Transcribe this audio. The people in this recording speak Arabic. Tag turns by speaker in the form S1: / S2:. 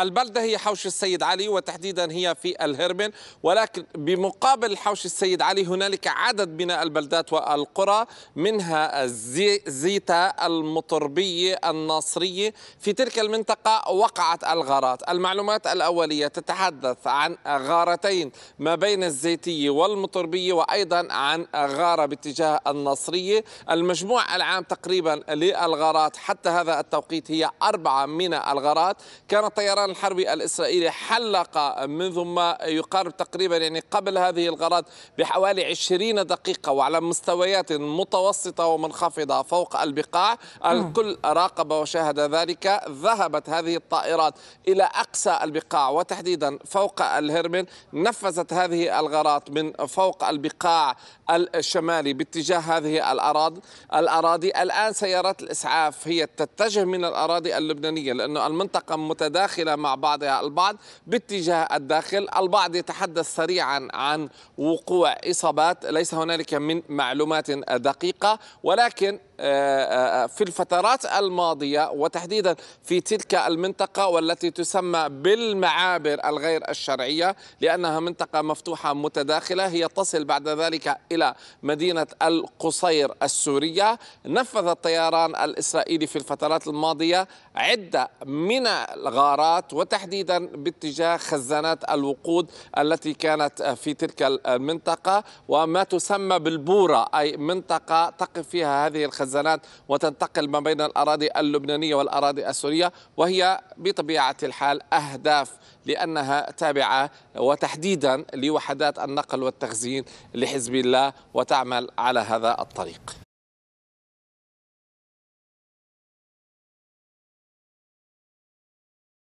S1: البلدة هي حوش السيد علي وتحديدا هي في الهرمن ولكن بمقابل حوش السيد علي هنالك عدد من البلدات والقرى منها زيتا المطربية الناصرية في تلك المنطقة وقعت الغارات المعلومات الأولية تتحدث عن غارتين ما بين الزيتية والمطربية وأيضا عن غارة باتجاه الناصرية المجموع العام تقريبا للغارات حتى هذا التوقيت هي أربعة من الغارات كان طيران الطيران الحربي الإسرائيلي حلق منذ ما يقارب تقريبا يعني قبل هذه الغارات بحوالي 20 دقيقة وعلى مستويات متوسطة ومنخفضة فوق البقاع الكل راقب وشاهد ذلك ذهبت هذه الطائرات إلى أقصى البقاع وتحديدا فوق الهرمن نفذت هذه الغارات من فوق البقاع الشمالي باتجاه هذه الأراضي الأراضي الآن سيارات الإسعاف هي تتجه من الأراضي اللبنانية لأن المنطقة متداخلة مع بعضها البعض باتجاه الداخل البعض يتحدث سريعا عن وقوع إصابات ليس هنالك من معلومات دقيقة ولكن آه، آه، في الفترات الماضية وتحديدا في تلك المنطقة والتي تسمى بالمعابر الغير الشرعية لأنها منطقة مفتوحة متداخلة هي تصل بعد ذلك إلى مدينة القصير السورية نفذ الطيران الإسرائيلي في الفترات الماضية عدة من الغارات الاستثمارات وتحديدا باتجاه خزانات الوقود التي كانت في تلك المنطقة وما تسمى بالبورة أي منطقة تقف فيها هذه الخزانات وتنتقل ما بين الأراضي اللبنانية والأراضي السورية وهي بطبيعة الحال أهداف لأنها تابعة وتحديدا لوحدات النقل والتخزين لحزب الله وتعمل على هذا الطريق